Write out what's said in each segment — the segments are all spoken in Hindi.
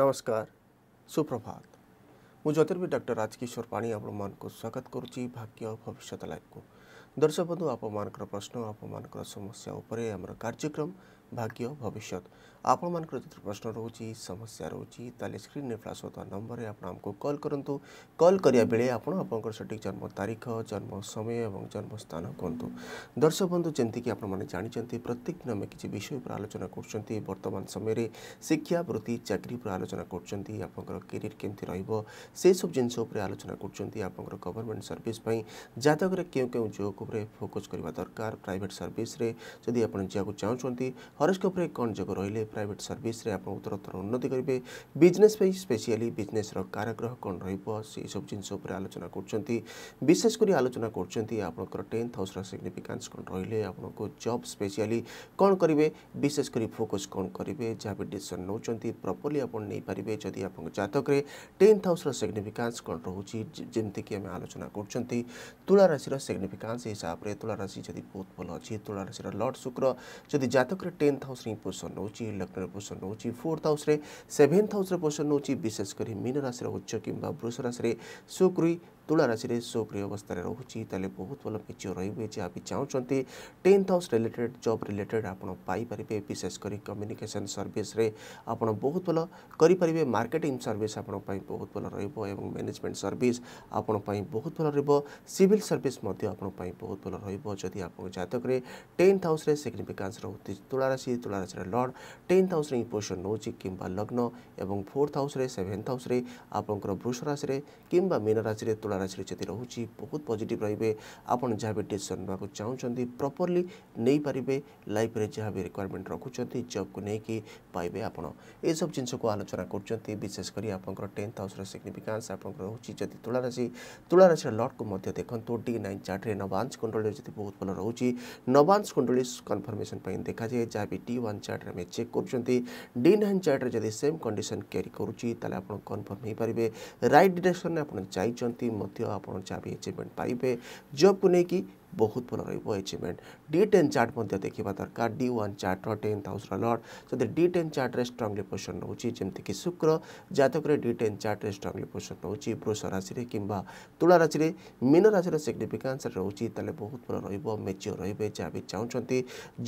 नमस्कार सुप्रभात मुझर्विद डर राजकिशोर पाणी आप स्वागत करुच्ची भाग्य भविष्य लाइफ को दर्शक बंधु आप प्रश्न आप समस्या उपरे कार्यक्रम ଭାଗ୍ୟ ଭବିଷ୍ୟତ ଆପଣମାନଙ୍କର ଯଦି ପ୍ରଶ୍ନ ରହୁଛି ସମସ୍ୟା ରହୁଛି ତାହେଲେ ସ୍କ୍ରିନ୍ରେ ଫ୍ଲାସ୍ ହେଉଥିବା ନମ୍ବରରେ ଆପଣ ଆମକୁ କଲ୍ କରନ୍ତୁ କଲ୍ କରିବା ବେଳେ ଆପଣ ଆପଣଙ୍କର ସଠିକ୍ ଜନ୍ମ ତାରିଖ ଜନ୍ମ ସମୟ ଏବଂ ଜନ୍ମ ସ୍ଥାନ କୁହନ୍ତୁ ଦର୍ଶକ ବନ୍ଧୁ ଯେମିତିକି ଆପଣମାନେ ଜାଣିଛନ୍ତି ପ୍ରତ୍ୟେକ ଦିନ ଆମେ କିଛି ବିଷୟ ଉପରେ ଆଲୋଚନା କରୁଛନ୍ତି ବର୍ତ୍ତମାନ ସମୟରେ ଶିକ୍ଷା ବୃତ୍ତି ଚାକିରି ଉପରେ ଆଲୋଚନା କରୁଛନ୍ତି ଆପଣଙ୍କର କ୍ୟାରିୟର କେମିତି ରହିବ ସେସବୁ ଜିନିଷ ଉପରେ ଆଲୋଚନା କରୁଛନ୍ତି ଆପଣଙ୍କର ଗଭର୍ଣ୍ଣମେଣ୍ଟ ସର୍ଭିସ୍ ପାଇଁ ଜାତକରେ କେଉଁ କେଉଁ ଯୋଗ ଉପରେ ଫୋକସ୍ କରିବା ଦରକାର ପ୍ରାଇଭେଟ୍ ସର୍ଭିସ୍ରେ ଯଦି ଆପଣ ଯିବାକୁ ଚାହୁଁଛନ୍ତି फरेस्ट उपरे कौन जगह रही प्राइट सर्विस उत्तर उत्तर उन्नति करेंगे बिजनेस स्पेसियाली बिजनेस काराग्रह कौन रही सब जिन आलोचना करशेषकर आलोचना करेन्थ हाउस सिग्निफिकेन्स कौन रही है आपन जब स्पेसीआली कौन करेंगे विशेषकर फोकस कौन करेंगे जहाँ भी डिशन नौ प्रपर्ली नहीं पारे जदि आप जतक टेन्थ हाउस सिग्निफिकेन्स कौन रोचे जमीक आम आलोचना कर सिग्निफिकेन्स हिसाब से तुलाशि जब बहुत भल अच्छी तुलाशि लड शुक्र जदि जतक टेन्थ हाउस पोषण रोचे लग्न पोषण रोचे फोर्थ हाउस सेभेन्थ हाउस पोषण रोचे विशेषकर मीन राशि उच्च कि वृष राशि शुक्र ତୁଳା ରାଶିରେ ସକ୍ରିୟ ଅବସ୍ଥାରେ ରହୁଛି ତାହେଲେ ବହୁତ ଭଲ ଫିଚର ରହିବେ ଯାହା ବି ଚାହୁଁଛନ୍ତି tenth house related job related ଆପଣ ପାଇପାରିବେ ବିଶେଷ କରି କମ୍ୟୁନିକେସନ୍ ସର୍ଭିସରେ ଆପଣ ବହୁତ ଭଲ କରିପାରିବେ ମାର୍କେଟିଂ ସର୍ଭିସ୍ ଆପଣଙ୍କ ପାଇଁ ବହୁତ ଭଲ ରହିବ ଏବଂ ମ୍ୟାନେଜମେଣ୍ଟ ସର୍ଭିସ୍ ଆପଣଙ୍କ ପାଇଁ ବହୁତ ଭଲ ରହିବ ସିଭିଲ୍ ସର୍ଭିସ୍ ମଧ୍ୟ ଆପଣଙ୍କ ପାଇଁ ବହୁତ ଭଲ ରହିବ ଯଦି ଆପଣଙ୍କ ଜାତକରେ ଟେନ୍ଥ ହାଉସ୍ରେ ସିଗ୍ନିଫିକାନ୍ସ ରହୁଛି ତୁଳାରାଶି ତୁଳାରାଶିର ଲର୍ଡ଼ ଟେନ୍ଥ ହାଉସ୍ରେ ହିଁ ପୋଜିସନ୍ ନେଉଛି କିମ୍ବା ଲଗ୍ନ ଏବଂ ଫୋର୍ଥ ହାଉସ୍ରେ ସେଭେନ୍ଥ ହାଉସ୍ରେ ଆପଣଙ୍କର ବୃଷ ରାଶିରେ କିମ୍ବା ମୀନ ରାଶିରେ ତୁଳା राशि जी रोच बहुत पजिट रे आपड़ जहाँ भी डिशन ना चाहते प्रपर्ली नहीं पारे लाइफ में जहाँ भी रिक्वयरमेंट रखुच्च जब को लेकिन पाइबे आप सब जिन आलोचना करशेषकर आप टेन्थ हाउस सिग्निफिकान्स आप रोची तुलाराशि तुलाराशि लड को देखो डी नाइन चार्ट्रे नवांश कुंडली जो बहुत भल रोच नवांश कुंडली कनफर्मेसन देखा जाए जहाँ भी टी वन चार्ट्रे आम चेक कर डी नाइन चार्ट्रे सेम कंडीशन क्यारि करुँच कनफर्म हो पारे रईट डिरेक्शन में आज जाइंट ମଧ୍ୟ ଆପଣ ଯାହା ବି ଆଚିଭମେଣ୍ଟ ପାଇବେ ଜବ୍କୁ ନେଇକି ବହୁତ ଭଲ ରହିବ ଆଚିଭମେଣ୍ଟ ଡି ଟେନ୍ ଚାର୍ଟ ମଧ୍ୟ ଦେଖିବା ଦରକାର ଡି ୱାନ୍ ଚାର୍ଟର ଟେନ୍ଥ ହାଉସ୍ର ଲର୍ଡ଼ ଯଦି ଡି ଟେନ୍ ଚାର୍ଟରେ ଷ୍ଟ୍ରଙ୍ଗଲି ପୋଜିସନ୍ ନେଉଛି ଯେମିତିକି ଶୁକ୍ର ଜାତକରେ ଡି ଟେନ୍ ଚାର୍ଟରେ ଷ୍ଟ୍ରଙ୍ଗଲି ପୋଜିସନ୍ ନେଉଛି ବୃଷ ରାଶିରେ କିମ୍ବା ତୁଳା ରାଶିରେ ମୀନ ରାଶିର ସିଗ୍ନିଫିକାନ୍ସ ରହୁଛି ତାହେଲେ ବହୁତ ଭଲ ରହିବ ମେଚ୍ୟୋର ରହିବେ ଯାହା ବି ଚାହୁଁଛନ୍ତି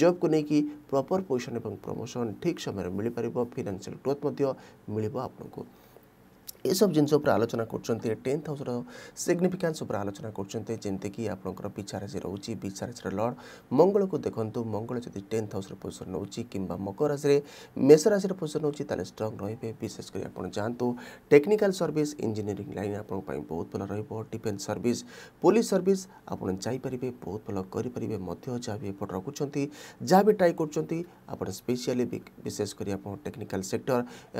ଜବ୍କୁ ନେଇକି ପ୍ରପର୍ ପୋଜିସନ୍ ଏବଂ ପ୍ରମୋସନ୍ ଠିକ୍ ସମୟରେ ମିଳିପାରିବ ଫିନାନ୍ସିଆଲ୍ ଗ୍ରୋଥ୍ ମଧ୍ୟ ମିଳିବ ଆପଣଙ୍କୁ ଏସବୁ ଜିନିଷ ଉପରେ ଆଲୋଚନା କରୁଛନ୍ତି ଟେନ୍ଥ ହାଉସ୍ର ସିଗ୍ନିଫିକାନ୍ସ ଉପରେ ଆଲୋଚନା କରୁଛନ୍ତି ଯେମିତିକି ଆପଣଙ୍କର ବିଚାରାଶି ରହୁଛି ବିଚାରାଶିର ଲର୍ଡ଼ ମଙ୍ଗଳକୁ ଦେଖନ୍ତୁ ମଙ୍ଗଳ ଯଦି ଟେନ୍ଥ ହାଉସ୍ର ପୋଜିସନ୍ ନେଉଛି କିମ୍ବା ମକର ରାଶିରେ ମେଷ ରାଶିର ପୋଜିସନ୍ ନେଉଛି ତାହେଲେ ଷ୍ଟ୍ରଙ୍ଗ୍ ରହିବେ ବିଶେଷ କରି ଆପଣ ଯାଆନ୍ତୁ ଟେକ୍ନିକାଲ୍ ସର୍ଭିସ୍ ଇଞ୍ଜିନିୟରିଂ ଲାଇନ୍ ଆପଣଙ୍କ ପାଇଁ ବହୁତ ଭଲ ରହିବ ଡିଫେନ୍ସ ସର୍ଭିସ୍ ପୋଲିସ୍ ସର୍ଭିସ୍ ଆପଣ ଯାଇପାରିବେ ବହୁତ ଭଲ କରିପାରିବେ ମଧ୍ୟ ଯାହା ବି ଏପଟ ରଖୁଛନ୍ତି ଯାହା ବି ଟ୍ରାଏ କରୁଛନ୍ତି ଆପଣ ସ୍ପେଶିଆଲି ବିଶେଷ କରି ଆପଣ ଟେକ୍ନିକାଲ୍ ସେକ୍ଟର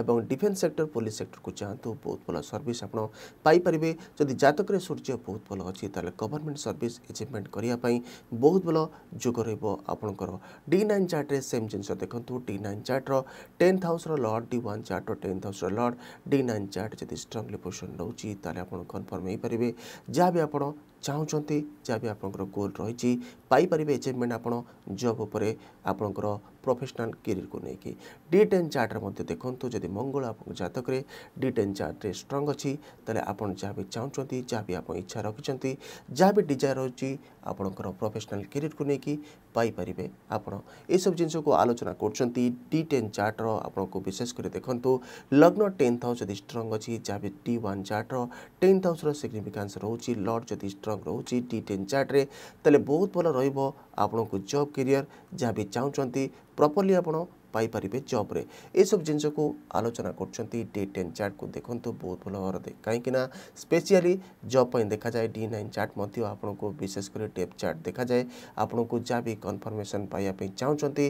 ଏବଂ ଡିଫେନ୍ସ ସେକ୍ଟର ପୋଲିସ୍ ସେକ୍ଟରକୁ ଯାଆନ୍ତୁ ବହୁତ ଭଲ ସର୍ଭିସ୍ ଆପଣ ପାଇପାରିବେ ଯଦି ଜାତକରେ ସୂର୍ଯ୍ୟ ବହୁତ ଭଲ ଅଛି ତାହେଲେ ଗଭର୍ଣ୍ଣମେଣ୍ଟ ସର୍ଭିସ୍ ଏଚିଭମେଣ୍ଟ କରିବା ପାଇଁ ବହୁତ ଭଲ ଯୋଗ ରହିବ ଆପଣଙ୍କର ଡି ନାଇନ୍ ଚାର୍ଟରେ ସେମ୍ ଜିନିଷ ଦେଖନ୍ତୁ ଡି ନାଇନ୍ ଚାର୍ଟର ଟେନ୍ଥ ହାଉସ୍ର ଲର୍ଡ଼ ଡି ୱାନ୍ ଚାର୍ଟର ଟେନ୍ଥ ହାଉସ୍ର ଲର୍ଡ଼ ଡି ନାଇନ୍ ଚାର୍ଟ ଯଦି ଷ୍ଟ୍ରଙ୍ଗଲି ପୋଜିସନ୍ ନେଉଛି ତାହେଲେ ଆପଣ କନଫର୍ମ ହୋଇପାରିବେ ଯାହା ବି ଆପଣ ଚାହୁଁଛନ୍ତି ଯାହା ବି ଆପଣଙ୍କର ଗୋଲ୍ ରହିଛି ପାଇପାରିବେ ଏଚିଭମେଣ୍ଟ ଆପଣ ଜବ୍ ଉପରେ ଆପଣଙ୍କର ପ୍ରଫେସନାଲ୍ କ୍ୟାରିୟରକୁ ନେଇକି ଡି ଟେନ୍ ଚାର୍ଟର ମଧ୍ୟ ଦେଖନ୍ତୁ ଯଦି ମଙ୍ଗଳ ଆପଣଙ୍କ ଜାତକରେ ଡି ଟେନ୍ ଚାର୍ଟରେ ଷ୍ଟ୍ରଙ୍ଗ ଅଛି ତାହେଲେ ଆପଣ ଯାହା ବି ଚାହୁଁଛନ୍ତି ଯାହା ବି ଆପଣ ଇଚ୍ଛା ରଖିଛନ୍ତି ଯାହା ବି ଡିଜାୟାର ରହିଛି ଆପଣଙ୍କର ପ୍ରଫେସନାଲ୍ କ୍ୟାରିୟରକୁ ନେଇକି ପାଇପାରିବେ ଆପଣ ଏସବୁ ଜିନିଷକୁ ଆଲୋଚନା କରୁଛନ୍ତି ଡି ଟେନ୍ ଚାର୍ଟର ଆପଣଙ୍କୁ ବିଶେଷ କରି ଦେଖନ୍ତୁ ଲଗ୍ନ ଟେନ୍ଥ ହାଉସ୍ ଯଦି ଷ୍ଟ୍ରଙ୍ଗ ଅଛି ଯାହା ବି ଡି ୱାନ୍ ଚାର୍ଟର ଟେନ୍ଥ ହାଉସ୍ର ସିଗ୍ନିଫିକାନ୍ସ ରହୁଛି ଲର୍ଡ଼ ଯଦି ଷ୍ଟ୍ରଙ୍ଗ ରହୁଛି ଡି ଟେନ୍ ଚାର୍ଟରେ ତାହେଲେ ବହୁତ ଭଲ ରହିବ ଆପଣଙ୍କୁ ଜବ୍ କେରିୟର ଯାହା ବି ଚାହୁଁଛନ୍ତି ପ୍ରପରଲି ଆପଣ ପାଇପାରିବେ ଜବ୍ରେ ଏସବୁ ଜିନିଷକୁ ଆଲୋଚନା କରୁଛନ୍ତି ଡି ଟେନ୍ ଚାର୍ଟକୁ ଦେଖନ୍ତୁ ବହୁତ ଭଲ ଭାବରେ କାହିଁକିନା ସ୍ପେସିଆଲି ଜବ୍ ପାଇଁ ଦେଖାଯାଏ ଡି ନାଇନ୍ ଚାର୍ଟ ମଧ୍ୟ ଆପଣଙ୍କୁ ବିଶେଷ କରି ଡେପ୍ ଚାର୍ଟ ଦେଖାଯାଏ ଆପଣଙ୍କୁ ଯାହା ବି କନଫର୍ମେସନ୍ ପାଇବା ପାଇଁ ଚାହୁଁଛନ୍ତି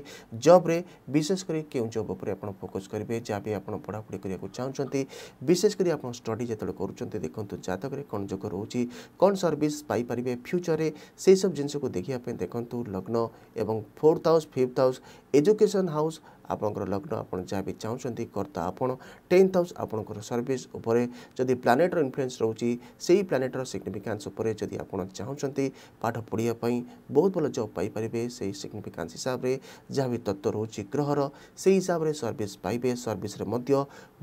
ଜବ୍ରେ ବିଶେଷ କରି କେଉଁ ଜବ୍ ଉପରେ ଆପଣ ଫୋକସ୍ କରିବେ ଯାହା ବି ଆପଣ ପଢ଼ାପଢ଼ି କରିବାକୁ ଚାହୁଁଛନ୍ତି ବିଶେଷ କରି ଆପଣ ଷ୍ଟଡ଼ି ଯେତେବେଳେ କରୁଛନ୍ତି ଦେଖନ୍ତୁ ଜାତକରେ କ'ଣ ଯୋଗ ରହୁଛି କ'ଣ ସର୍ଭିସ୍ ପାଇପାରିବେ ଫ୍ୟୁଚରରେ ସେହିସବୁ ଜିନିଷକୁ ଦେଖିବା ପାଇଁ ଦେଖନ୍ତୁ ଲଗ୍ନ ଏବଂ fourth house fifth house education house ଆପଣଙ୍କର ଲଗ୍ନ ଆପଣ ଯାହା ବି ଚାହୁଁଛନ୍ତି କର୍ତ୍ତା ଆପଣ ଟେନ୍ଥ ହାଉସ୍ ଆପଣଙ୍କର ସର୍ଭିସ୍ ଉପରେ ଯଦି ପ୍ଲାନେଟ୍ର ଇନଫ୍ଲୁଏନ୍ସ ରହୁଛି ସେଇ ପ୍ଲାନେଟ୍ର ସିଗ୍ନିଫିକାନ୍ସ ଉପରେ ଯଦି ଆପଣ ଚାହୁଁଛନ୍ତି ପାଠ ପଢ଼ିବା ପାଇଁ ବହୁତ ଭଲ ଜବ୍ ପାଇପାରିବେ ସେଇ ସିଗ୍ନିଫିକାନ୍ସ ହିସାବରେ ଯାହା ବି ତତ୍ତ୍ୱ ରହୁଛି ଗ୍ରହର ସେଇ ହିସାବରେ ସର୍ଭିସ୍ ପାଇବେ ସର୍ଭିସ୍ରେ ମଧ୍ୟ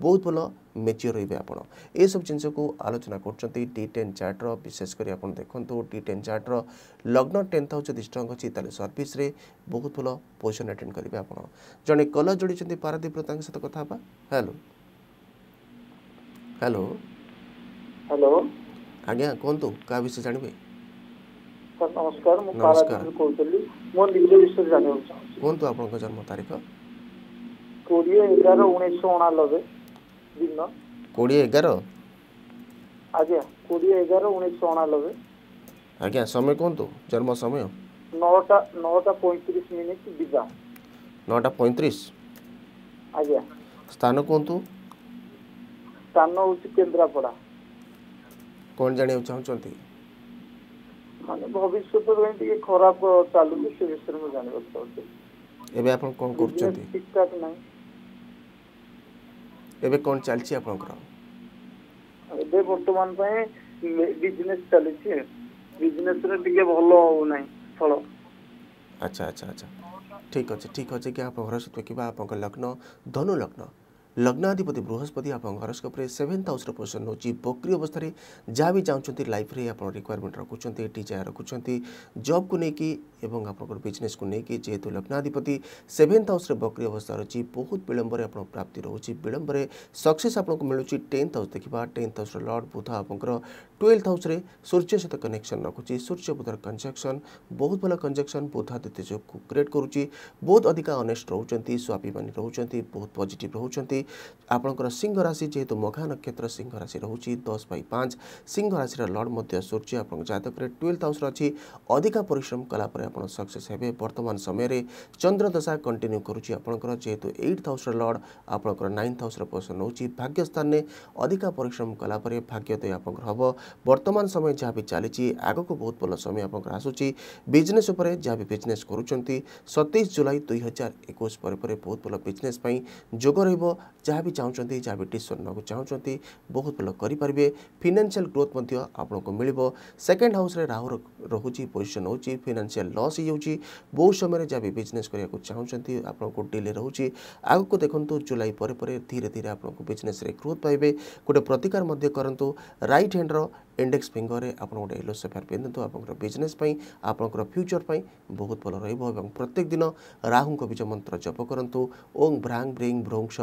ବହୁତ ଭଲ ମେଚ୍ୟୋର ରହିବେ ଆପଣ ଏସବୁ ଜିନିଷକୁ ଆଲୋଚନା କରୁଛନ୍ତି ଡି ଟେନ୍ ଚାର୍ଟର ବିଶେଷ କରି ଆପଣ ଦେଖନ୍ତୁ ଡି ଟେନ୍ ଚାର୍ଟର ଲଗ୍ନ ଟେନ୍ଥ ହାଉସ୍ ଯଦି ଷ୍ଟ୍ରଙ୍ଗ ଅଛି ତାହେଲେ ସର୍ଭିସ୍ରେ ବହୁତ ଭଲ ପୋଜିସନ୍ ଆଟେଣ୍ଡ କରିବେ ଆପଣ ଜଣେ कल जोड़ी पारादीप प्रताप सहित कथा हेलो हेलो हेलो आज्ञा कहतु क्या विषय जानवे सर नमस्कार मु पारादीप कहतली मो लीले विषय जानवे कहतु आपन जन्म तारीख 20 11 1999 दिन 20 11 आज्ञा 20 11 1999 आज्ञा समय कहतु जन्म समय 9टा 9टा 35 मिनिट दिबा নটা পঁয়ত্রিশ আজ্ঞা স্থান কুহতু স্থান হচ্ছে কেন্দ্রাপড়া কোণ জাঁয়া চাহুন মানে ভবিষ্যৎ টিকে খারাপ চালুছি সে বিষয়ে মু জানিবাক চাহুছি এবে আপন কোন করছেন ঠিকঠাক নাই এবে কোন চলছি আপনকর এবে বর্তমান পাই বিজনেস চলছি বিজনেস রে টিকে ভালো হউ নাই ফল আচ্ছা আচ্ছা আচ্ছা ठिक ठीक ठिक कि आप लग्न धनु लग्न लग्नाधिपति बृहस्पति आपस्कोप्रे सेवेन्थ हाउस पोजिशन हो बक्री अवस्था जहाँ भी चाहते लाइफ रिक्वयरमेंट रखुंट टीचार रखुंट जब कु बिजनेस को लेकिन जेहतु लग्नाधिपति सेभेन्थ हाउस बक्री अवस्था रही बहुत विलंब में आप प्राप्ति रोचे विलंब सक्से आपको मिलूँ टेन्थ हाउस देखा टेन्थ हाउस लर्ड बुध आपंकर ट्वेल्थ हाउस सूर्य सहित कनेक्शन रखुच्छे सूर्य बुधर कंजक्शन बहुत भल कंजक्शन बुध आदित्य जो क्रिएट करुच्च बहुत अधिक अनेस्ट रोच स्वामी रोच बहुत पजिट रोच आपनकर सिंह राशि जु मघा नक्षत्र सिंह राशि रह 10 बै पाँच सिंह राशि लडमा जातक रे 12th हाउस र अझ अधिक परिश्रम कलाप सक्सेस चंद्र दशा कंटिन्यू चन्द्रदशा कन्टिन्यू गरुणु 8th हाउस रा लॉर्ड आपणको 9th हाउस र भाग्य स्थान ने अधिक परिश्रम कलाप भाग्य हबो वर्तमान समय छि आगो को बहुत भए समय आपुरी विजनसि विजनस गर्ुन 27 जुलाई 2021 पर एकै बहुत बिजनेस बिजनेसपै जोग रह ଯାହା ବି ଚାହୁଁଛନ୍ତି ଯାହା ବି ଡିସିସନ୍ ନେବାକୁ ଚାହୁଁଛନ୍ତି ବହୁତ ଭଲ କରିପାରିବେ ଫିନାନ୍ସିଆଲ୍ ଗ୍ରୋଥ୍ ମଧ୍ୟ ଆପଣଙ୍କୁ ମିଳିବ ସେକେଣ୍ଡ ହାଉସ୍ରେ ରାହୁ ରହୁଛି ପୋଜିସନ୍ ହେଉଛି ଫିନାନ୍ସିଆଲ୍ ଲସ୍ ହେଇଯାଉଛି ବହୁତ ସମୟରେ ଯାହା ବି ବିଜନେସ୍ କରିବାକୁ ଚାହୁଁଛନ୍ତି ଆପଣଙ୍କୁ ଡିଲେ ରହୁଛି ଆଗକୁ ଦେଖନ୍ତୁ ଜୁଲାଇ ପରେ ପରେ ଧୀରେ ଧୀରେ ଆପଣଙ୍କୁ ବିଜନେସ୍ରେ ଗ୍ରୋଥ୍ ପାଇବେ ଗୋଟେ ପ୍ରତିକାର ମଧ୍ୟ କରନ୍ତୁ ରାଇଟ୍ ହ୍ୟାଣ୍ଡର ଇଣ୍ଡେକ୍ସ ଫିଙ୍ଗରରେ ଆପଣ ଗୋଟେ ୟେଲୋ ସେଫେୟାର ପିନ୍ଧନ୍ତୁ ଆପଣଙ୍କର ବିଜନେସ୍ ପାଇଁ ଆପଣଙ୍କର ଫ୍ୟୁଚର ପାଇଁ ବହୁତ ଭଲ ରହିବ ଏବଂ ପ୍ରତ୍ୟେକ ଦିନ ରାହୁଙ୍କ ବିଜ ମନ୍ତ୍ର ଜପ କରନ୍ତୁ ଓଂ ଭ୍ରାଂ ବ୍ରିଂ ଭ୍ରଂଶ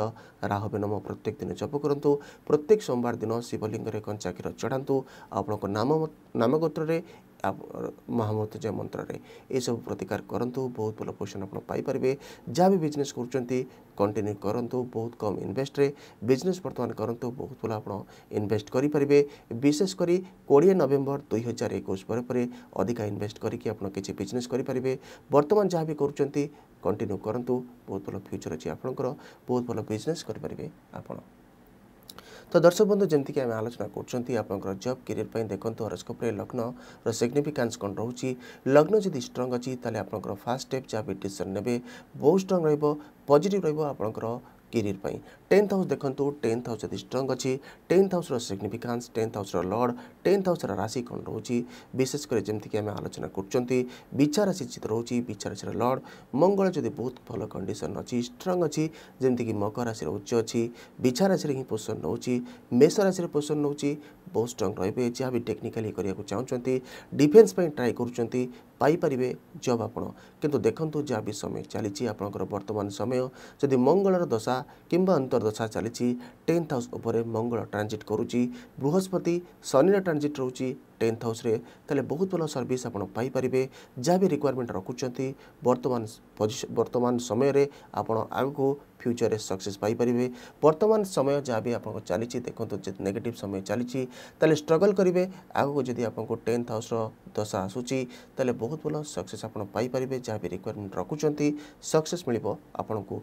ରାହୁ ବିନମ ପ୍ରତ୍ୟେକ ଦିନ ଜପ କରନ୍ତୁ ପ୍ରତ୍ୟେକ ସୋମବାର ଦିନ ଶିବଲିଙ୍ଗରେ କଞ୍ଚା କ୍ଷୀର ଚଢ଼ାନ୍ତୁ ଆପଣଙ୍କ ନାମ ନାମଗୋତ୍ରରେ ମହାମୃତ୍ୟୁଞ୍ଜୟ ମନ୍ତ୍ରରେ ଏସବୁ ପ୍ରତିକାର କରନ୍ତୁ ବହୁତ ଭଲ ପୋଜିସନ୍ ଆପଣ ପାଇପାରିବେ ଯାହା ବି ବିଜନେସ୍ କରୁଛନ୍ତି କଣ୍ଟିନ୍ୟୁ କରନ୍ତୁ ବହୁତ କମ୍ ଇନଭେଷ୍ଟରେ ବିଜନେସ୍ ବର୍ତ୍ତମାନ କରନ୍ତୁ ବହୁତ ଭଲ ଆପଣ ଇନଭେଷ୍ଟ କରିପାରିବେ ବିଶେଷ କରି କୋଡ଼ିଏ ନଭେମ୍ବର ଦୁଇ ହଜାର ଏକୋଇଶ ପରେ ପରେ ଅଧିକା ଇନଭେଷ୍ଟ କରିକି ଆପଣ କିଛି ବିଜନେସ୍ କରିପାରିବେ ବର୍ତ୍ତମାନ ଯାହା ବି କରୁଛନ୍ତି କଣ୍ଟିନ୍ୟୁ କରନ୍ତୁ ବହୁତ ଭଲ ଫ୍ୟୁଚର୍ ଅଛି ଆପଣଙ୍କର ବହୁତ ଭଲ ବିଜନେସ୍ କରିପାରିବେ ଆପଣ तो दर्शक बंधु जमीक आम आलोचना करपर जब कैरियर देखो हरस्कोप्रे लग्न सिग्निफिकान्स कौन रोचे लग्न जदि स्ट्रंग अच्छी तेल आप फास्ट स्टेप जहाँ भी डिसीजन ने बहुत स्ट्रंग रोज पजिट रोपर କ୍ୟାରିୟର ପାଇଁ ଟେନ୍ଥ ହାଉସ୍ ଦେଖନ୍ତୁ ଟେନ୍ଥ ହାଉସ୍ ଯଦି ଷ୍ଟ୍ରଙ୍ଗ ଅଛି ଟେନ୍ଥ ହାଉସ୍ର ସିଗ୍ନିଫିକାନ୍ସ ଟେନ୍ଥ ହାଉସ୍ର ଲର୍ଡ଼ ଟେନ୍ଥ ହାଉସ୍ର ରାଶି କ'ଣ ରହୁଛି ବିଶେଷ କରି ଯେମିତିକି ଆମେ ଆଲୋଚନା କରୁଛନ୍ତି ବିଚାରାଶି ଚିତ ରହୁଛି ବିଚାରାଶିର ଲର୍ଡ଼ ମଙ୍ଗଳ ଯଦି ବହୁତ ଭଲ କଣ୍ଡିସନ୍ ଅଛି ଷ୍ଟ୍ରଙ୍ଗ ଅଛି ଯେମିତିକି ମକର ରାଶିର ଉଚ୍ଚ ଅଛି ବିଚାରାଶିରେ ହିଁ ପୋଜିସନ୍ ନେଉଛି ମେଷ ରାଶିରେ ପୋଜିସନ୍ ନେଉଛି ବହୁତ ଷ୍ଟ୍ରଙ୍ଗ ରହିବେ ଯାହା ବି ଟେକ୍ନିକାଲି କରିବାକୁ ଚାହୁଁଛନ୍ତି ଡିଫେନ୍ସ ପାଇଁ ଟ୍ରାଏ କରୁଛନ୍ତି ପାଇପାରିବେ ଜବ୍ ଆପଣ କିନ୍ତୁ ଦେଖନ୍ତୁ ଯାହା ବି ସମୟ ଚାଲିଛି ଆପଣଙ୍କର ବର୍ତ୍ତମାନ ସମୟ ଯଦି ମଙ୍ଗଳର ଦଶା କିମ୍ବା ଅନ୍ତର୍ଦଶା ଚାଲିଛି ଟେନ୍ଥ ହାଉସ୍ ଉପରେ ମଙ୍ଗଳ ଟ୍ରାଞ୍ଜିଟ୍ କରୁଛି ବୃହସ୍ପତି ଶନିର ଟ୍ରାଞ୍ଜିଟ୍ ରହୁଛି টেন্থ হাউসে তাহলে বহুত ভাল সর্ভিস আপনার পাইপারে যা বি রিকোয়ারমেন্ট রকুচার বর্তমান বর্তমান সময়ের আপনার আগুক फ्यूचर सक्सेस पाइपर बर्तमान समय जहाँ भी आपको चली देखो नेगेटिव समय चली स्ट्रगल करेंगे आगे जदि आपको टेन्थ हाउस दशा आसूची बहुत भल सक्से आप पाइपर जहाँ भी रिक्वयरमेंट रखुंट सक्सेस मिल आपको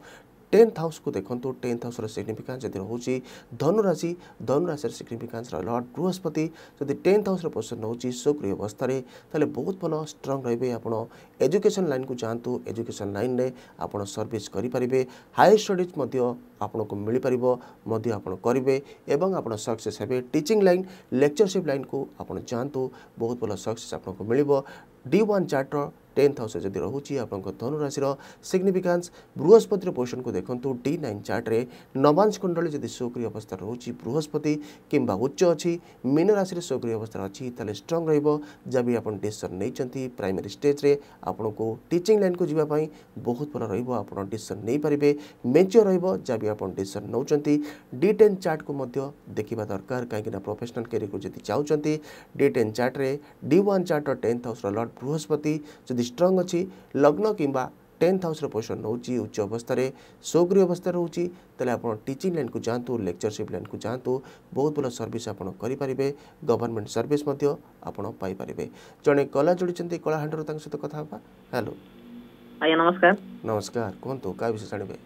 टेन्थ हाउस को देखु टेन्थ हाउस सिग्निफिकान्स जति रोजि धनुराशि धनुराशि सिग्निफिकान्स र बृहस्पति जति टेन्थ हाउस पोजिसन रोजि स्वगृह अवस्था ତାହେଲେ ବହୁତ ଭଲ ଷ୍ଟ୍ରଙ୍ଗ ରହିବେ ଆପଣ ଏଜୁକେସନ୍ ଲାଇନ୍କୁ ଯାଆନ୍ତୁ ଏଜୁକେସନ୍ ଲାଇନ୍ରେ ଆପଣ ସର୍ଭିସ୍ କରିପାରିବେ ହାୟର ଷ୍ଟଡ଼ିଜ୍ ମଧ୍ୟ ଆପଣଙ୍କୁ ମିଳିପାରିବ ମଧ୍ୟ ଆପଣ କରିବେ ଏବଂ ଆପଣ ସକ୍ସେସ୍ ହେବେ ଟିଚିଂ ଲାଇନ୍ ଲେକ୍ଚରସିପ୍ ଲାଇନ୍କୁ ଆପଣ ଯାଆନ୍ତୁ ବହୁତ ଭଲ ସକ୍ସେସ୍ ଆପଣଙ୍କୁ ମିଳିବ ଡି ୱାନ୍ ଚାର୍ଟର टेन्थ हाउस जदि रोचे आप धनुराशि सिग्निफिकांस बृहस्पतिर पोजिशन को देखो डी नाइन चार्ट्रे नवांश कुंडली जदि सोक्रिय अवस्था रोचे बृहस्पति किंवा उच्च अच्छी मीन राशि सौक्रिय अवस्था अच्छी तेल स्ट्रंग रहा भी आप डिसीसन नहीं प्राइमेरी स्टेज्रे आपन को टीचिंग लाइन को जीवाई बहुत भल रहा डिसीसन नहीं पारे मेच्योर रहा भी आप डिसीसन नौ डी टेन चार्ट को देखा दरकार कहीं प्रफेसनाल क्यारियर को जब चाहते डी टेन चार्ट्रे डी वन चार्टर टेन्थ हाउस लर्ड बृहस्पति जब ଯଦି ଷ୍ଟ୍ରଙ୍ଗ ଅଛି ଲଗ୍ନ କିମ୍ବା टेन्थ हाउस पोजिशन रोचे उच्च अवस्था सोग्री अवस्था रोचे तेल आप टीचिंग लाइन को जातु लेक्चरशिप लाइन को जातु बहुत भल सर्विस आपरे गवर्नमेंट सर्विस आपारे जड़े कला जोड़ी कलाहांडी सहित कथा हेलो आज्ञा नमस्कार नमस्कार कहतु क्या विषय जानवे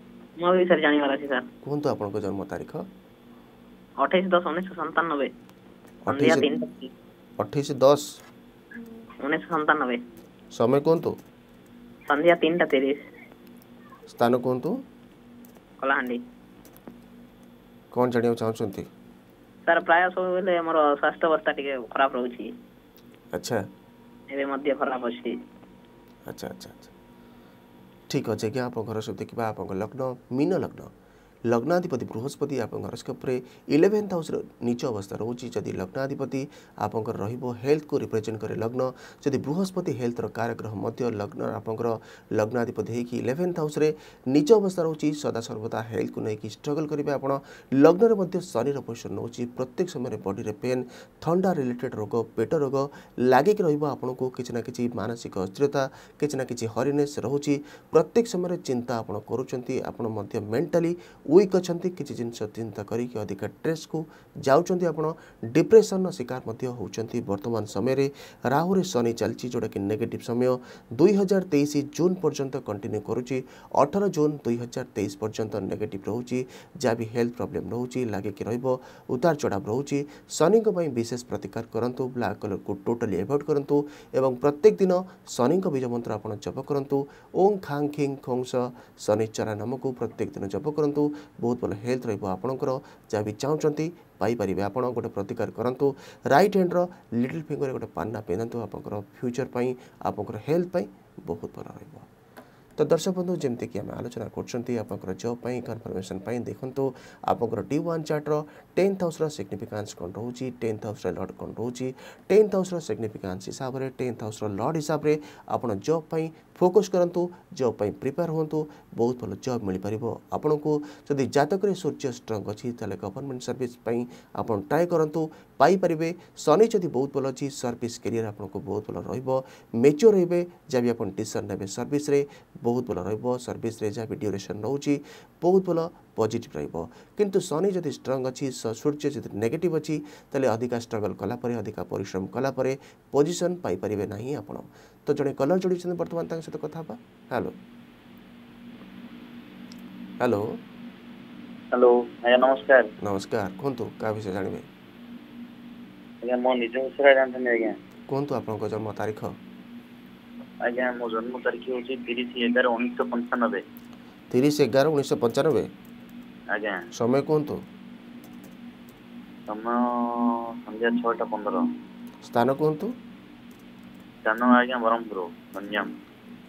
मो विषय जानवर अच्छे सर कहतु आपन जन्म तारीख अठाईस दस उन्नीस सतानबे अठाईस दस उन्नीस सतानबे समय କୁହନ୍ତୁ ସନ୍ଧ୍ୟା ତିନିଟା ତିରିଶ ସ୍ଥାନ କୁହନ୍ତୁ କଳାହାଣ୍ଡି କ'ଣ ଜାଣିବାକୁ ଚାହୁଁଛନ୍ତି ସାର୍ ପ୍ରାୟ ସବୁବେଳେ ମୋର ସ୍ୱାସ୍ଥ୍ୟାବସ୍ଥା ଟିକେ ଖରାପ ରହୁଛି ଆଚ୍ଛା ଏବେ ମଧ୍ୟ ଖରାପ ଅଛି ଆଚ୍ଛା ଆଚ୍ଛା ଆଚ୍ଛା ଠିକ୍ ଅଛି ଆଜ୍ଞା ଆପଣଙ୍କ ଘର ସବୁ ଦେଖିବା ଆପଣଙ୍କ ଲଗ୍ନ ମୀନ ଲଗ୍ନ लग्नाधिपति बृहस्पति आप इलेवेन्थ हाउस नीच अवस्था रोचे जदि लग्नाधिपति आप हेल्थ को रिप्रेजे कै लग्न जदि बृहस्पति हेल्थर कारक लग्न आप लग्नाधिपति इलेवेन्थ हाउस नीच अवस्था रोचे सदा सर्वदा हेल्थ को लेकिन स्ट्रगल करेंगे आप लग्न शनिर पोषण रोचे प्रत्येक समय बडी पेन थंडा रिलेटेड रोग पेट रोग लगिक रपको किसी ना कि मानसिक अस्थिरता किसी ना कि हरिनेस रोचे प्रत्येक समय चिंता आप करेंटाली जिस चिन्ताको अधिक ड्रेसको जाउँदै आप्रेसन र शारेन्सि वर्तमान समयमा राहु शनिटाकि नेगेट समय दुई हजार तेइस जुन पर्यन्त कन्टिन्यू गरु अठर जुन दुई हजार तेइस पर्यन्त नेगेटिभ रहेछ भी हेल्थ प्रोब्लेम रह उतार चढाव रहेछ शनिको विशेष प्रतिकार गरौँ ब्लाक कलरको टोटाली एभइड गरु प्रत्येक दिन शनिको बीज मन्त्र आप गरु ओङ खाङ खिङ खोङ सनि चरा नाम प्रत्येक दिन जप गरु ବହୁତ ଭଲ ହେଲ୍ଥ ରହିବ ଆପଣଙ୍କର ଯାହା ବି ଚାହୁଁଛନ୍ତି ପାଇପାରିବେ ଆପଣ ଗୋଟେ ପ୍ରତିକାର କରନ୍ତୁ ରାଇଟ୍ ହ୍ୟାଣ୍ଡର ଲିଟିଲ୍ ଫିଙ୍ଗରରେ ଗୋଟେ ପାନ୍ନା ପିନ୍ଧନ୍ତୁ ଆପଣଙ୍କର ଫ୍ୟୁଚର୍ ପାଇଁ ଆପଣଙ୍କର ହେଲ୍ଥ ପାଇଁ ବହୁତ ଭଲ ରହିବ ତ ଦର୍ଶକ ବନ୍ଧୁ ଯେମିତିକି ଆମେ ଆଲୋଚନା କରୁଛନ୍ତି ଆପଣଙ୍କର ଜବ୍ ପାଇଁ କନଫର୍ମେସନ୍ ପାଇଁ ଦେଖନ୍ତୁ ଆପଣଙ୍କର ଡି ୱାନ୍ ଚାର୍ଟର ଟେନ୍ଥ ହାଉସ୍ର ସିଗ୍ନିଫିକାନ୍ସ କ'ଣ ରହୁଛି ଟେନ୍ଥ ହାଉସ୍ର ଲର୍ଡ଼ କ'ଣ ରହୁଛି ଟେନ୍ଥ ହାଉସ୍ର ସିଗ୍ନିଫିକାନ୍ସ ହିସାବରେ ଟେନ୍ଥ ହାଉସ୍ର ଲର୍ଡ଼ ହିସାବରେ ଆପଣ ଜବ୍ ପାଇଁ ଫୋକସ୍ କରନ୍ତୁ ଜବ୍ ପାଇଁ ପ୍ରିପେୟାର ହୁଅନ୍ତୁ ବହୁତ ଭଲ ଜବ୍ ମିଳିପାରିବ ଆପଣଙ୍କୁ ଯଦି ଜାତକରେ ସୂର୍ଯ୍ୟ ଷ୍ଟ୍ରଙ୍ଗ ଅଛି ତାହେଲେ ଗଭର୍ଣ୍ଣମେଣ୍ଟ ସର୍ଭିସ୍ ପାଇଁ ଆପଣ ଟ୍ରାଏ କରନ୍ତୁ ପାଇପାରିବେ ଶନି ଯଦି ବହୁତ ଭଲ ଅଛି ସର୍ଭିସ୍ କ୍ୟାରିୟର୍ ଆପଣଙ୍କୁ ବହୁତ ଭଲ ରହିବ ମେଚ୍ୟୋର୍ ହେବେ ଯାହା ବି ଆପଣ ଡିସିସନ୍ ନେବେ ସର୍ଭିସ୍ରେ बहुत भल रर्स जहाँ भी ड्यूरेसन रोच बहुत भल पजिट रु शनि जदि स्ट्रंग अच्छी सूर्य जब नेगेट अच्छी तेल अधिका स्ट्रगल कलापर अधिका पिश्रम कलापर पोजिशन पाइपर ना आप तो जड़े कलर जोड़ बर्तमान सहित कथ हाँ हेलो हेलो हेलो नमस्कार नमस्कार कहतु जानवे मो निज विषय जानते आज्ञा कहतु आप जन्म तारीख ଆଜ୍ଞା ମୋ ଜନ୍ମ ତାରିଖ ହେଉଛି ତିରିଶ ଏଗାର ଉଣେଇଶହ ପଞ୍ଚାନବେ ତିରିଶ ଏଗାର ଉଣେଇଶହ ପଞ୍ଚାନବେ ଆଜ୍ଞା ସମୟ କୁହନ୍ତୁ ସମୟ ସନ୍ଧ୍ୟା ଛଅଟା ପନ୍ଦର ସ୍ଥାନ କୁହନ୍ତୁ ସ୍ଥାନ ଆଜ୍ଞା ବ୍ରହ୍ମପୁର ଗଞ୍ଜାମ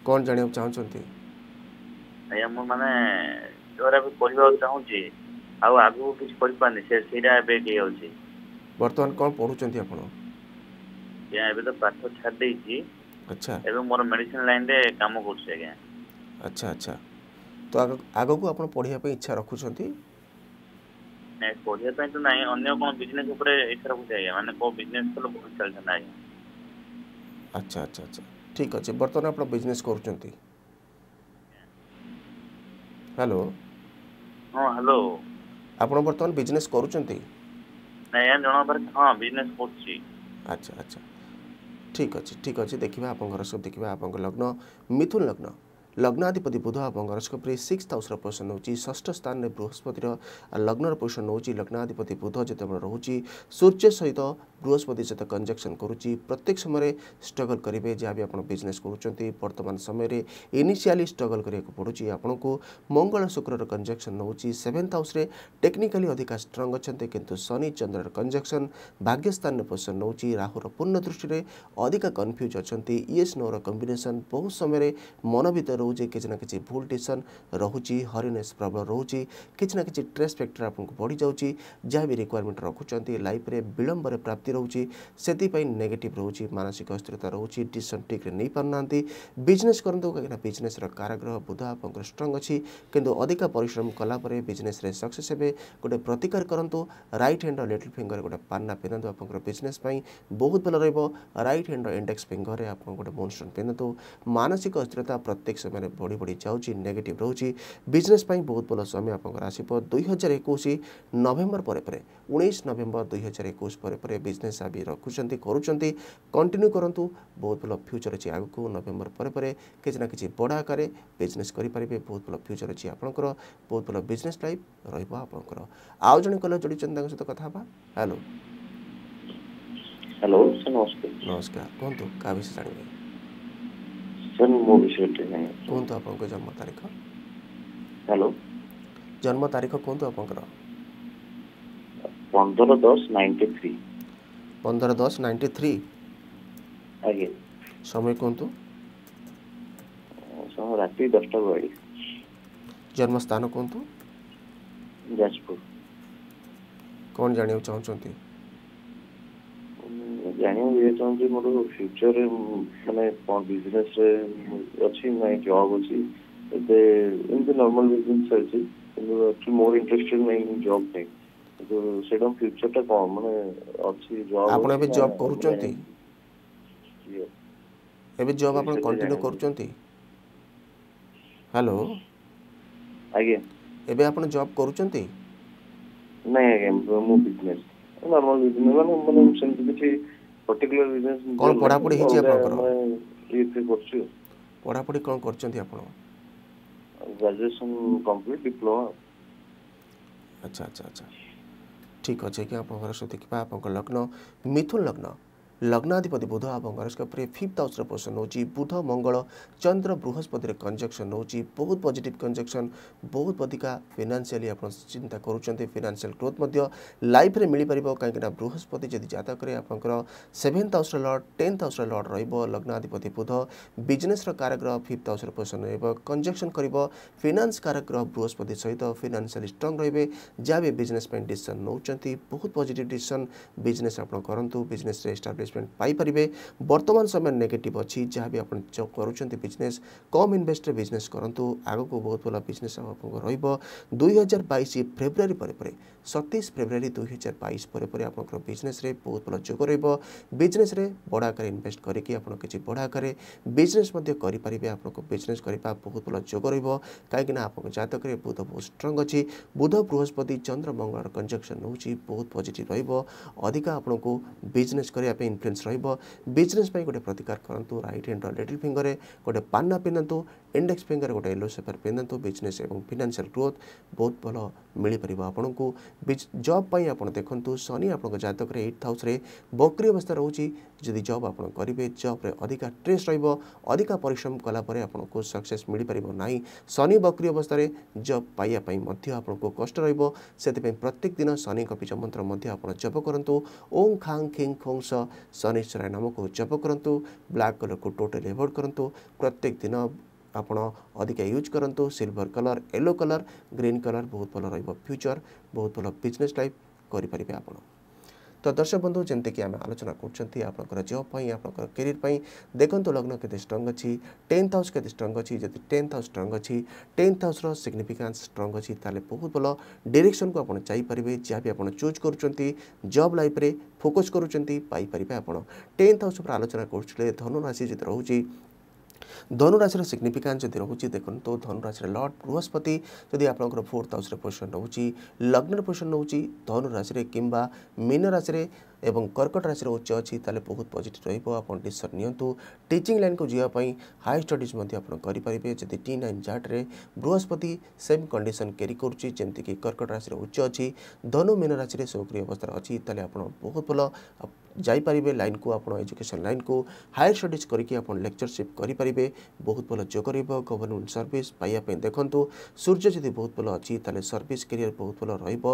କ'ଣ ଜାଣିବାକୁ ଚାହୁଁଛନ୍ତି ଆଜ୍ଞା ମୁଁ ମାନେ ଯୋଉରା ବି ପଢ଼ିବାକୁ ଚାହୁଁଛି ଆଉ ଆଗକୁ କିଛି କରିପାରୁନି ସେ ସେଇଟା ଏବେ ଇଏ ହେଉଛି ବର୍ତ୍ତମାନ କ'ଣ ପଢ଼ୁଛନ୍ତି ଆପଣ ଆଜ୍ଞା ଏବେ ତ ପାଠ ଛାଡ଼ି ଦେଇଛି ଆଚ୍ଛା ଏବେ ମୋର ମେଡିସିନ ଲାଇନରେ କାମ କରୁଛି ଆଜ୍ଞା ଆଚ୍ଛା ଆଚ୍ଛା ତ ଆଗକୁ ଆପଣ ପଢ଼ିବା ପାଇଁ ଇଚ୍ଛା ରଖୁଛନ୍ତି ନାଇଁ ପଢ଼ିବା ପାଇଁ ତ ନାହିଁ ଅନ୍ୟ କ'ଣ ବିଜନେସ୍ ଉପରେ ଇଚ୍ଛା ରଖୁଛି ଆଜ୍ଞା ମାନେ କେଉଁ ବିଜନେସ୍ କଲେ ବହୁତ ଚାଲିଥାନ୍ତା ଆଜ୍ଞା ଆଚ୍ଛା ଆଚ୍ଛା ଆଚ୍ଛା ଠିକ୍ ଅଛି ବର୍ତ୍ତମାନ ଆପଣ ବିଜନେସ୍ କରୁଛନ୍ତି ହ୍ୟାଲୋ ହଁ ହ୍ୟାଲୋ ଆପଣ ବର୍ତ୍ତମାନ ବିଜନେସ୍ କରୁଛନ୍ତି ନାଇଁ ଆଜ୍ଞା ଜଣଙ୍କ ପାଖରେ ହଁ ବିଜନେସ୍ କରୁଛି ଆଚ୍ଛା ଆଚ୍ଛା ঠিক আছে ঠিক আছে দেখবা আপনার হরস্কোপ দেখবা আপনার লগ্ন মিথুন লগ্ন লগ্নাধিপতি বুধ আপনার হরস্কোপে সিক্স হাউসর পোজিশন নেଉଛି ষষ্ঠ স্থানে বৃহস্পতির লগ্নর পোজিশন নেଉଛି লগ্নাধিপতি বুধ যেতবে রয়েছে সূর্য সহিত बृहस्पति सहित कंजक्शन करुच्ची प्रत्येक समय स्ट्रगल करेंगे जहाँ भी आप बिजनेस करतमान बर्तमान समय इनिशियाली स्ट्रगल करने पड़ू आपन को मंगल शुक्र कंजक्शन नौ सेभेन्थ हाउस टेक्निकाली अधिका स्ट्रंग अच्छा किंतु शनि चंद्र कंजक्शन भाग्यस्थान पोजिशन नौ राहुर पूर्ण दृष्टि अधिका कन्फ्यूज अच्छा येस नोर कम्बिनेसन बहुत समय मन भितर रोचे किसी ना कि भूल टेसन रोचे हरिनेस प्रबल रोचे किसी ना कि ट्रेस फैक्टर आपको बढ़ी जाऊँगी जहाँ भी रिक्वयरमेंट रखुच्च लाइफ विलंबर प्राप्ति ଅଶାନ୍ତି ରହୁଛି ସେଥିପାଇଁ ନେଗେଟିଭ୍ ରହୁଛି ମାନସିକ ଅସ୍ଥିରତା ରହୁଛି ଡିସିସନ୍ ଠିକ୍ରେ ନେଇପାରୁନାହାନ୍ତି ବିଜନେସ୍ କରନ୍ତୁ କାହିଁକିନା ବିଜନେସ୍ର କାରାଗ୍ରହ ବୁଧ ଆପଣଙ୍କର ଷ୍ଟ୍ରଙ୍ଗ ଅଛି କିନ୍ତୁ ଅଧିକା ପରିଶ୍ରମ କଲାପରେ ବିଜନେସ୍ରେ ସକ୍ସେସ୍ ହେବେ ଗୋଟେ ପ୍ରତିକାର କରନ୍ତୁ ରାଇଟ୍ ହ୍ୟାଣ୍ଡର ଲିଟିଲ୍ ଫିଙ୍ଗର ଗୋଟେ ପାନ୍ନା ପିନ୍ଧନ୍ତୁ ଆପଣଙ୍କର ବିଜନେସ୍ ପାଇଁ ବହୁତ ଭଲ ରହିବ ରାଇଟ୍ ହ୍ୟାଣ୍ଡର ଇଣ୍ଡେକ୍ସ ଫିଙ୍ଗରରେ ଆପଣ ଗୋଟେ ମୋନଷ୍ଟୋନ୍ ପିନ୍ଧନ୍ତୁ ମାନସିକ ଅସ୍ଥିରତା ପ୍ରତ୍ୟେକ ସମୟରେ ବଢ଼ି ବଢ଼ି ଯାଉଛି ନେଗେଟିଭ୍ ରହୁଛି ବିଜନେସ୍ ପାଇଁ ବହୁତ ଭଲ ସମୟ ଆପଣଙ୍କର ଆସିବ ଦୁଇ ହଜାର ଏକୋଇଶ ନଭେମ୍ବର ପରେ ପରେ ଉଣେଇଶ ନଭେମ୍ବର ଦୁଇ ହଜାର ଏକୋଇଶ ପରେ ପରେ ବିଜନେସ୍ ବି ରଖୁଛନ୍ତି କରୁଛନ୍ତି କଣ୍ଟିନ୍ୟୁ କରନ୍ତୁ ବହୁତ ଭଲ ଫ୍ୟୁଚର୍ ଅଛି ଆଗକୁ ନଭେମ୍ବର ପରେ ପରେ କିଛି ନା କିଛି ବଡ଼ ଆକାରରେ ବିଜନେସ୍ କରିପାରିବେ ବହୁତ ଭଲ ଫ୍ୟୁଚର୍ ଅଛି ଆପଣଙ୍କର ବହୁତ ଭଲ ବିଜନେସ୍ ଲାଇଫ୍ ରହିବ ଆପଣଙ୍କର ଆଉ ଜଣେ କଲର୍ ଯୋଡ଼ିଛନ୍ତି ତାଙ୍କ ସହିତ କଥା ହେବା ହ୍ୟାଲୋ ହ୍ୟାଲୋ ସାର୍ ନମସ୍କାର ନମସ୍କାର କୁହନ୍ତୁ କାହା ବିଷୟ ଜାଣିବେ ସାର୍ ମୋ ବିଷୟରେ କୁହନ୍ତୁ ଆପଣଙ୍କ ଜନ୍ମ ତାରିଖ ହ୍ୟାଲୋ ଜନ୍ମ ତାରିଖ କୁହନ୍ତୁ ଆପଣଙ୍କର ପନ୍ଦର ଦଶ ନାଇଣ୍ଟି ଥ୍ରୀ ପନ୍ଦର ଦଶ ନାଇଣ୍ଟି ଥ୍ରୀ ଆଜ୍ଞା ସମୟ କୁହନ୍ତୁ ରାତି ଦଶଟା ବୟାଳିଶ ଜନ୍ମସ୍ଥାନ କୁହନ୍ତୁ ଯାଜପୁର କ'ଣ ଜାଣିବାକୁ ଚାହୁଁଛନ୍ତି ଜାଣିବାକୁ ଇଏ ଚାହୁଁଛି ମୋର ଫ୍ୟୁଚରରେ ମାନେ କ'ଣ ବିଜନେସରେ ଅଛି ନାଇଁ ଜବ୍ ଅଛି ଏବେ ଏମିତି ନର୍ମାଲ ବିଜନେସ୍ ଚାଲିଛି କିନ୍ତୁ ମୋର ଇଣ୍ଟରେଷ୍ଟେଡ୍ ନାହିଁ ଜବ୍ ପାଇଁ ଯୋଉ ସେଇଟା ଫ୍ୟୁଚରଟା କଣ ମାନେ ଅଛି ଜବ୍ ଆପଣ ଏବେ ଜବ୍ କରୁଛନ୍ତି ଏବେ ଜବ୍ ଆପଣ କଣ୍ଟିନ୍ୟୁ କରୁଛନ୍ତି ହ୍ୟାଲୋ ଆଜ୍ଞା ଏବେ ଆପଣ ଜବ୍ କରୁଛନ୍ତି ନାଇଁ ଆଜ୍ଞା ମୁଁ ବିଜନେସ୍ ନର୍ମାଲ ବିଜନେସ୍ ମାନେ ମାନେ ସେମିତି କିଛି ପର୍ଟିକୁଲାର ବିଜନେସ୍ କ'ଣ ପଢ଼ାପଢ଼ି ହେଇଛି ଆପଣଙ୍କର ଇଏ କରୁଛି ପଢ଼ାପଢ଼ି କ'ଣ କରିଛନ୍ତି ଆପଣ ଗ୍ରାଜୁଏସନ୍ କମ୍ପ୍ଲିଟ୍ ଡିପ୍ଲୋମା ଆଚ୍ଛା ଆଚ୍ଛା ଆଚ୍ଛା ଠିକ୍ ଅଛି କି ଆପଣଙ୍କର ସେତିକି ବା ଆପଣଙ୍କ ଲଗ୍ନ ମିଥୁନ ଲଗ୍ନ लग्नाधिपति बुध आप हरस्कोप फिफ्थ हाउस पोजिशन हो बुध मंगल चंद्र बृहस्पति कंजक्शन हो बहुत पजिट कंजक्शन बहुत अधिका फिनान्सीआली आप चिंता करुँच फिनान्सीआल ग्रोथ लाइफ पार कहीं बृहस्पति जब जतक आप seventh house lord tenth house lord रग्नाधिपति बुध बिजनेस कारग्रह फिफ्थ हाउस पोजिशन कंजक्शन कर फिनान्स कारग्रह बृहस्पति सहित फिनान्सीआली स्ट्रंग रे जहाँ भी बिजनेस डिसीजन नौकर बहुत पजिट डिसीजन बिजनेस आप करूँ बिजनेस एस्टाब्लीश ইনভেস্টমেন্ট পাইপারে বর্তমান সময় নেগেটিভ অছি যা বি আপনার করছেন বিজনেস কম ইনভেস্টরে বিজনেস করতু আগুক বহুত ভাল বিজনেস আপনার রহব দুই হাজার বাইশ ফেব্রুয়ারি পরে পরে সতেইশ ফেব্রুয়ারি দুই হাজার বাইশ পরে পরে আপনার বিজনেসরে বহুত ভাল যোগ রহব বিজনেসরে বড় আকারে ইনভেস্ট করিকি আপনার কিছু বড় আকারে বিজনেস করে আপনার বিজনেস করা বহুত ভাল যোগ রহব কিনা আপনার জাতকরে বুধ বহুত স্ট্রং অছি বুধ বৃহস্পতি চন্দ্র মঙ্গলর কনজকশন হচ্ছে বহুত পজিটিভ রহব অধিকা আপনার বিজনেস করা डिफन्स र बिनेसप गोटे प्रतिकार कन्डु रइट हैंड र फिंगर फिङ गए पान पिन्धा इन्डेक्स फिङरे गएर यल्लो सेपर पिन्धा बिजनेस ए फिनासिया ग्रोथ बहुत भयो मिपार जब देख्नु शनि आपतले एटथ हाउस्रे बक्री अवस्था रहेछ जिम्मि जब आपे जब अधिका ट्रेस र अधिक परिश्रम कलापर आपूर्फ सक्सेस मिले पारेको नै शनि बक्रि अवस्थले जब पाइँदै कष्ट र प्रत्येक दिन शनिकिज मन्त्री जप कङ खाङ खिङ खोङ स ଶନିଶ୍ଚରାୟ ନାମକୁ ଜପ କରନ୍ତୁ ବ୍ଲାକ୍ କଲର୍କୁ ଟୋଟାଲି ଏଭୋଏଡ଼ କରନ୍ତୁ ପ୍ରତ୍ୟେକ ଦିନ ଆପଣ ଅଧିକା ୟୁଜ୍ କରନ୍ତୁ silver colour yellow colour green colour ବହୁତ ଭଲ ରହିବ ଫ୍ୟୁଚର୍ ବହୁତ ଭଲ ବିଜନେସ୍ ଲାଇଫ୍ କରିପାରିବେ ଆପଣ ତ ଦର୍ଶକ ବନ୍ଧୁ ଯେମିତିକି ଆମେ ଆଲୋଚନା କରୁଛନ୍ତି ଆପଣଙ୍କର ଜବ୍ ପାଇଁ ଆପଣଙ୍କର କ୍ୟାରିୟର୍ ପାଇଁ ଦେଖନ୍ତୁ ଲଗ୍ନ କେତେ ଷ୍ଟ୍ରଙ୍ଗ ଅଛି ଟେନ୍ଥ ହାଉସ୍ କେତେ ଷ୍ଟ୍ରଙ୍ଗ ଅଛି ଯଦି ଟେନ୍ଥ ହାଉସ୍ ଷ୍ଟ୍ରଙ୍ଗ ଅଛି ଟେନ୍ଥ ହାଉସ୍ର ସିଗ୍ନିଫିକାନ୍ସ ଷ୍ଟ୍ରଙ୍ଗ ଅଛି ତାହେଲେ ବହୁତ ଭଲ ଡିରେକ୍ସନ୍କୁ ଆପଣ ଯାଇପାରିବେ ଯାହା ବି ଆପଣ ଚୁଜ୍ କରୁଛନ୍ତି ଜବ୍ ଲାଇଫ୍ରେ ଫୋକସ୍ କରୁଛନ୍ତି ପାଇପାରିବେ ଆପଣ ଟେନ୍ଥ ହାଉସ୍ ଉପରେ ଆଲୋଚନା କରୁଥିଲେ ଧନୁରାଶି ଯଦି ରହୁଛି ଧନୁରାଶିର ସିଗ୍ନିଫିକାନ୍ସ ଯଦି ରହୁଛି ଦେଖନ୍ତୁ ଧନୁରାଶିର ଲର୍ଡ଼ ବୃହସ୍ପତି ଯଦି ଆପଣଙ୍କର ଫୋର୍ଥ ହାଉସ୍ରେ ପୋଜିସନ୍ ରହୁଛି ଲଗ୍ନରେ ପୋଜିସନ୍ ରହୁଛି ଧନୁରାଶିରେ କିମ୍ବା ମୀନ ରାଶିରେ ଏବଂ କର୍କଟ ରାଶିର ଉଚ୍ଚ ଅଛି ତାହେଲେ ବହୁତ ପଜିଟିଭ୍ ରହିବ ଆପଣ ଡିସିସନ୍ ନିଅନ୍ତୁ ଟିଚିଂ ଲାଇନ୍କୁ ଯିବା ପାଇଁ ହାଇ ଷ୍ଟଡ଼ିଜ୍ ମଧ୍ୟ ଆପଣ କରିପାରିବେ ଯଦି ଟି ନାଇନ୍ ଚାର୍ଟରେ ବୃହସ୍ପତି ସେମ୍ କଣ୍ଡିସନ୍ କ୍ୟାରି କରୁଛି ଯେମିତିକି କର୍କଟ ରାଶିର ଉଚ୍ଚ ଅଛି ଧନୁ ମୀନ ରାଶିରେ ସକ୍ରିୟ ଅବସ୍ଥାରେ ଅଛି ତାହେଲେ ଆପଣ ବହୁତ ଭଲ ଯାଇପାରିବେ ଲାଇନ୍କୁ ଆପଣ ଏଜୁକେସନ୍ ଲାଇନ୍କୁ ହାୟର ଷ୍ଟଡ଼ିଜ୍ କରିକି ଆପଣ ଲେକ୍ଚରସିପ୍ କରିପାରିବେ ବହୁତ ଭଲ ଯୋଗ ରହିବ ଗଭର୍ଣ୍ଣମେଣ୍ଟ ସର୍ଭିସ୍ ପାଇବା ପାଇଁ ଦେଖନ୍ତୁ ସୂର୍ଯ୍ୟ ଯଦି ବହୁତ ଭଲ ଅଛି ତାହେଲେ ସର୍ଭିସ୍ କ୍ୟାରିୟର ବହୁତ ଭଲ ରହିବ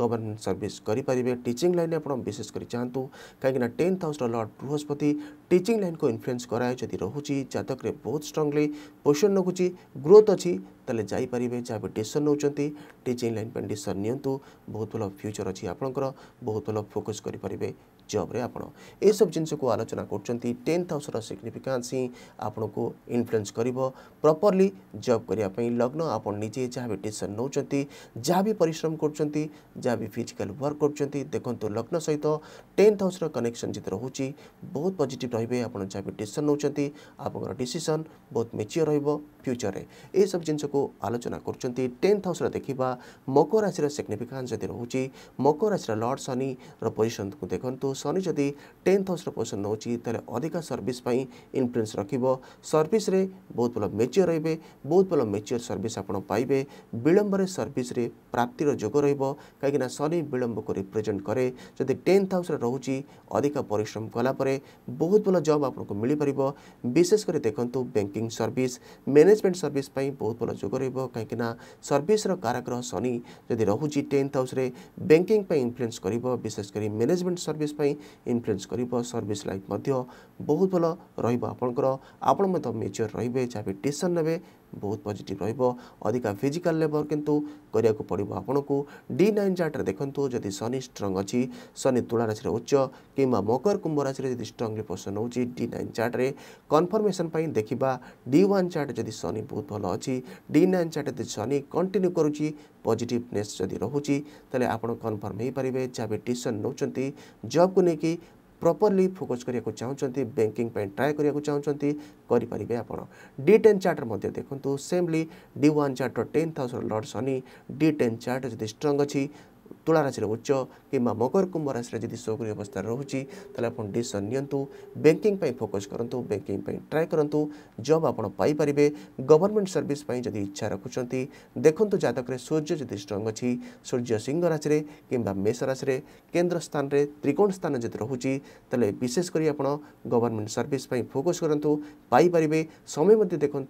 ଗଭର୍ଣ୍ଣମେଣ୍ଟ ସର୍ଭିସ୍ କରିପାରିବେ ଟିଚିଂ ଲାଇନ୍ରେ ଆପଣ ବିଶେଷ କରି ଯାଆନ୍ତୁ କାହିଁକିନା ଟେନ୍ଥ ହାଉସ୍ର ଲର୍ଡ଼ ବୃହସ୍ପତି ଟିଚିଂ ଲାଇନ୍କୁ ଇନଫ୍ଲୁଏନ୍ସ କରାଏ ଯଦି ରହୁଛି ଜାତକରେ ବହୁତ ଷ୍ଟ୍ରଙ୍ଗଲି ପୋଜିସନ୍ ରଖୁଛି ଗ୍ରୋଥ୍ ଅଛି ତାହେଲେ ଯାଇପାରିବେ ଯାହା ବି ଡିସିସନ୍ ନେଉଛନ୍ତି ଟିଚିଂ ଲାଇନ୍ ପାଇଁ ଡିସିସନ୍ ନିଅନ୍ତୁ ବହୁତ ଭଲ ଫ୍ୟୁଚର୍ ଅଛି ଆପଣଙ୍କର ବହୁତ ଭଲ ଫୋକସ୍ କରିପାରିବେ जब्रे आपसबु जिनिसको आलोचना गर्ुन्छ टेन हाउसर सिग्निफिकान्स हिँ इनफ्लुएंस कर प्रपर्ली जब गरेको लग्न आपे जहाँ भी डिशन नौ जहाँ भी पिश्रम जहाँ फिजिकल वर्क गर्ुन्छ देख्नु लग्न सहित टेन्थ हाउस कनेक्सन जित रहेछ बहुत पजिट रहे आप जहाँ डिसिसन नौँदै आपणको डिसिसन बहुत मेच्योर र फ्यूचर में यह सब जिन आलोचना करेन्थ हाउस देखा मकर राशि सिग्निफिकेन्स जब रोचे मकर राशि लर्ड शनि पोजिशन को देखूँ शनि जदि टेन्थ हाउस पोजिशन नौ अधिक सर्विस इनफ्लुएंस रखिस बहुत भल मेच्योर रे बहुत भल मेच्योर सर्विस आपे विलंबर सर्विस प्राप्ति जोग रहीकिना शनि विलंब को रिप्रेजेट कै जदि टेन्थ हाउस रोच अधिक परिश्रम कलापर बहुत भल जब आपको मिल पार विशेषकर देखूँ बैंकिंग सर्विस मैने ମ୍ୟାନେଜମେଣ୍ଟ ସର୍ଭିସ୍ ପାଇଁ ବହୁତ ମନୋଯୋଗ ରହିବ କାହିଁକିନା ସର୍ଭିସ୍ର କାରାଗ୍ରହ ଶନି ଯଦି ରହୁଛି ଟେନ୍ଥ ହାଉସ୍ରେ ବ୍ୟାଙ୍କିଂ ପାଇଁ ଇନଫ୍ଲୁଏନ୍ସ କରିବ ବିଶେଷ କରି ମ୍ୟାନେଜମେଣ୍ଟ ସର୍ଭିସ୍ ପାଇଁ ଇନଫ୍ଲୁଏନ୍ସ କରିବ ସର୍ଭିସ୍ ଲାଇଫ୍ ମଧ୍ୟ ବହୁତ ଭଲ ରହିବ ଆପଣଙ୍କର ଆପଣ ମଧ୍ୟ ମେଚର୍ ରହିବେ ଯାହା ବି ଡିସିସନ୍ ନେବେ ବହୁତ ପଜିଟିଭ୍ ରହିବ ଅଧିକା ଫିଜିକାଲ୍ ଲେବର୍ କିନ୍ତୁ କରିବାକୁ ପଡ଼ିବ ଆପଣଙ୍କୁ ଡି ନାଇନ୍ ଚାର୍ଟରେ ଦେଖନ୍ତୁ ଯଦି ଶନି ଷ୍ଟ୍ରଙ୍ଗ ଅଛି ଶନି ତୁଳା ରାଶିରେ ଉଚ୍ଚ କିମ୍ବା ମକର କୁମ୍ଭ ରାଶିରେ ଯଦି ଷ୍ଟ୍ରଙ୍ଗ ରିପୋର୍ସନ୍ ହେଉଛି ଡି ନାଇନ୍ ଚାର୍ଟରେ କନଫର୍ମେସନ୍ ପାଇଁ ଦେଖିବା ଡି ୱାନ୍ ଚାର୍ଟ ଯଦି ଶନି ବହୁତ ଭଲ ଅଛି ଡି ନାଇନ୍ ଚାର୍ଟ ଯଦି ଶନି କଣ୍ଟିନ୍ୟୁ କରୁଛି ପଜିଟିଭନେସ୍ ଯଦି ରହୁଛି ତାହେଲେ ଆପଣ କନଫର୍ମ ହୋଇପାରିବେ ଯାହା ବି ଟିସନ୍ ନେଉଛନ୍ତି ଜବ୍କୁ ନେଇକି ପ୍ରପର୍ଲି ଫୋକସ୍ କରିବାକୁ ଚାହୁଁଛନ୍ତି ବ୍ୟାଙ୍କିଂ ପାଇଁ ଟ୍ରାଏ କରିବାକୁ ଚାହୁଁଛନ୍ତି କରିପାରିବେ ଆପଣ ଡି ଟେନ୍ ଚାର୍ଟର ମଧ୍ୟ ଦେଖନ୍ତୁ ସେମ୍ଲି ଡି ୱାନ୍ ଚାର୍ଟର ten thousand lord Shani D ten chart ଯଦି ଷ୍ଟ୍ରଙ୍ଗ ଅଛି তুলা রাশির উচ্চ কিংবা মকর কুম্ভ রাশির যদি সৌকরী অবস্থায় রয়েছে তাহলে আপনার ডিসিশন নিয়ন্তু ব্যাঙ্কিং পাই ফোকস করতু ব্যাঙ্কিং পাই ট্রাই করতু জব আপনার পাইপারে গভর্নমেন্ট সর্ভিস পাই যদি ইচ্ছা রাখুছেন দেখুন জাতকরে সূর্য যদি স্ট্রং অছি সূর্য সিংহ রাশি কিংবা মেষ রাশি কেন্দ্র স্থানের ত্রিকোণ স্থান যদি রয়েছে তাহলে বিশেষ করে আপনার গভর্নমেন্ট সর্ভিস পাই ফোকস করতু পাইপারে সময় মধ্যে দেখুন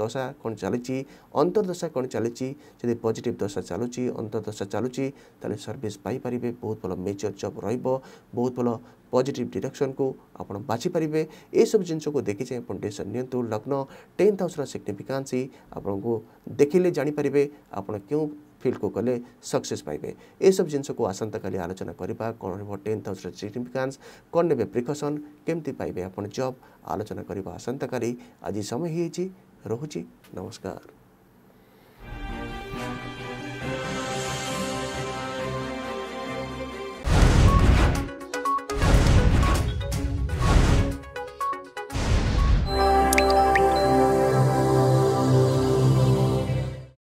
দশা কোণ চালছি অন্তর্দশা কোণ চালছি যদি পজিটিভ দশা চালুছি অন্তর্দশা চালুছি তাহলে আপনার সর্ভিস পাইপারে বহুত ভাল মেজর জব রহব বহুত ভাল পজিটিভ ডিরেকশনকু আপনার বাছিপারে এইসব জিনিসক দেখি চাই আপনার ডিসিশন নিয়ন্তু লগ্ন টেন্থ হাউসর সিগনিফিকান্স আপনার দেখলে জাঁপারে আপনার কেউ ଫିଲ୍ଡକୁ ଗଲେ ସକ୍ସେସ୍ ପାଇବେ ଏସବୁ ଜିନିଷକୁ ଆସନ୍ତାକାଲି ଆଲୋଚନା କରିବା କ'ଣ ରହିବ ଟେନ୍ଥ ହାଉସ୍ର ସିଗ୍ନିଫିକାନ୍ସ କ'ଣ ନେବେ ପ୍ରିକସନ୍ କେମିତି ପାଇବେ ଆପଣ ଜବ୍ ଆଲୋଚନା କରିବା ଆସନ୍ତାକାଲି ଆଜି ସମୟ ହେଇଯାଇଛି ରହୁଛି ନମସ୍କାର